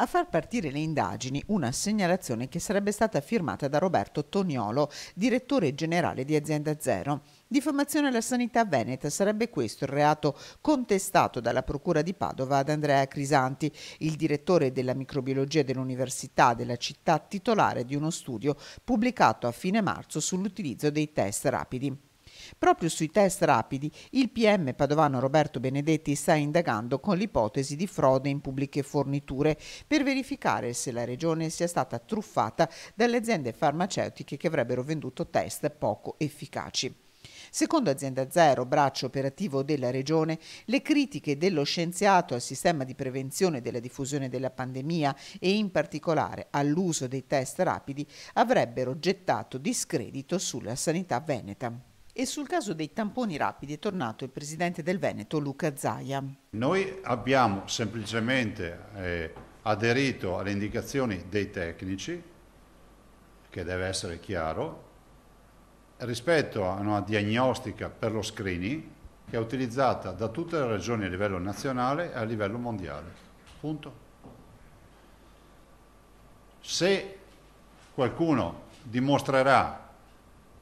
a far partire le indagini una segnalazione che sarebbe stata firmata da Roberto Toniolo, direttore generale di Azienda Zero. Diffamazione alla sanità veneta sarebbe questo il reato contestato dalla Procura di Padova ad Andrea Crisanti, il direttore della microbiologia dell'Università della città titolare di uno studio pubblicato a fine marzo sull'utilizzo dei test rapidi. Proprio sui test rapidi il PM padovano Roberto Benedetti sta indagando con l'ipotesi di frode in pubbliche forniture per verificare se la regione sia stata truffata dalle aziende farmaceutiche che avrebbero venduto test poco efficaci. Secondo Azienda Zero, braccio operativo della Regione, le critiche dello scienziato al sistema di prevenzione della diffusione della pandemia e in particolare all'uso dei test rapidi avrebbero gettato discredito sulla sanità veneta. E sul caso dei tamponi rapidi è tornato il presidente del Veneto Luca Zaia. Noi abbiamo semplicemente eh, aderito alle indicazioni dei tecnici, che deve essere chiaro, rispetto a una diagnostica per lo screening che è utilizzata da tutte le regioni a livello nazionale e a livello mondiale. Punto. Se qualcuno dimostrerà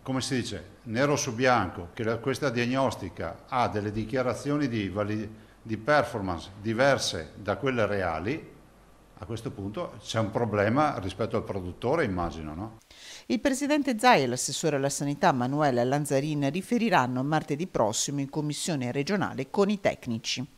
come si dice, nero su bianco, che la, questa diagnostica ha delle dichiarazioni di, valid, di performance diverse da quelle reali, a questo punto c'è un problema rispetto al produttore, immagino, no? Il presidente Zai e l'assessore alla sanità Manuela Lanzarin riferiranno martedì prossimo in commissione regionale con i tecnici.